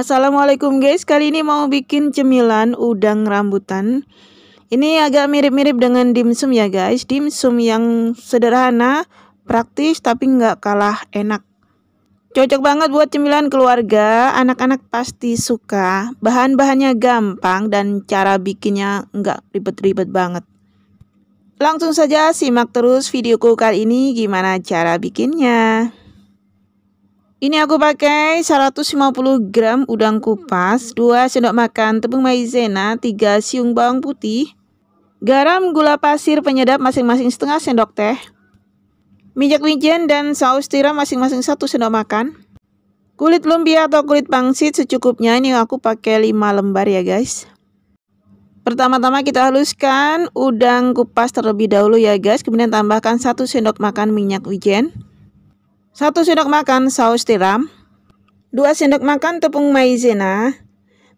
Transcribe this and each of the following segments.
Assalamualaikum guys, kali ini mau bikin cemilan udang rambutan Ini agak mirip-mirip dengan dimsum ya guys Dimsum yang sederhana, praktis tapi nggak kalah enak Cocok banget buat cemilan keluarga, anak-anak pasti suka Bahan-bahannya gampang dan cara bikinnya nggak ribet-ribet banget Langsung saja simak terus videoku kali ini gimana cara bikinnya ini aku pakai 150 gram udang kupas, 2 sendok makan tepung maizena, 3 siung bawang putih, garam gula pasir penyedap masing-masing setengah sendok teh, minyak wijen dan saus tiram masing-masing 1 sendok makan. Kulit lumpia atau kulit pangsit secukupnya, ini aku pakai 5 lembar ya guys. Pertama-tama kita haluskan udang kupas terlebih dahulu ya guys, kemudian tambahkan 1 sendok makan minyak wijen. 1 sendok makan saus tiram, 2 sendok makan tepung maizena,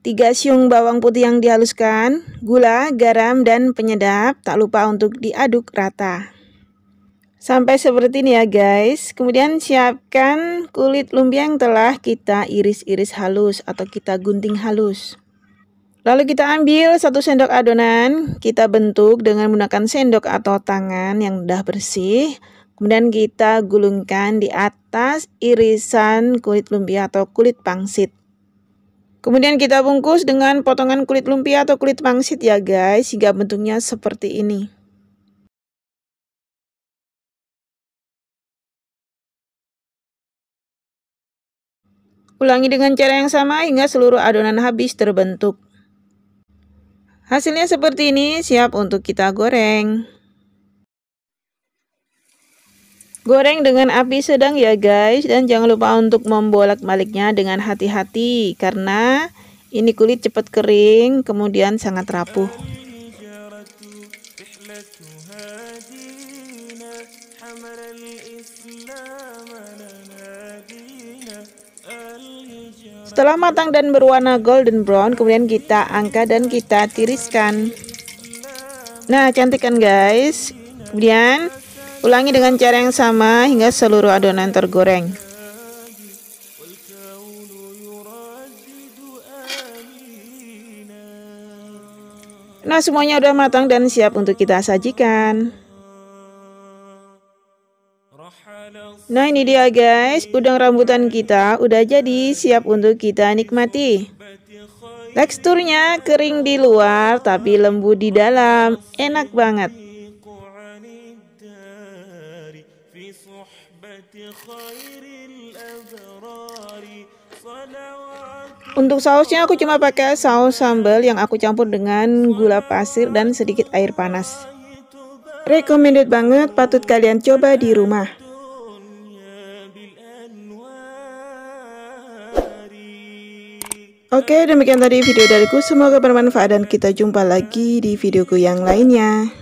3 siung bawang putih yang dihaluskan, gula, garam, dan penyedap. Tak lupa untuk diaduk rata. Sampai seperti ini ya guys. Kemudian siapkan kulit lumpia yang telah kita iris-iris halus atau kita gunting halus. Lalu kita ambil satu sendok adonan, kita bentuk dengan menggunakan sendok atau tangan yang sudah bersih. Kemudian kita gulungkan di atas irisan kulit lumpia atau kulit pangsit. Kemudian kita bungkus dengan potongan kulit lumpia atau kulit pangsit ya guys, hingga bentuknya seperti ini. Ulangi dengan cara yang sama hingga seluruh adonan habis terbentuk. Hasilnya seperti ini, siap untuk kita goreng. Goreng dengan api sedang ya guys dan jangan lupa untuk membolak-baliknya dengan hati-hati karena ini kulit cepat kering kemudian sangat rapuh. Setelah matang dan berwarna golden brown kemudian kita angkat dan kita tiriskan. Nah, cantik kan guys? Kemudian Ulangi dengan cara yang sama hingga seluruh adonan tergoreng. Nah, semuanya sudah matang dan siap untuk kita sajikan. Nah, ini dia guys, udang rambutan kita udah jadi, siap untuk kita nikmati. Teksturnya kering di luar tapi lembut di dalam, enak banget. Untuk sausnya aku cuma pakai saus sambal yang aku campur dengan gula pasir dan sedikit air panas. Recommended banget, patut kalian coba di rumah. Oke, demikian tadi video dariku. Semoga bermanfaat dan kita jumpa lagi di videoku yang lainnya.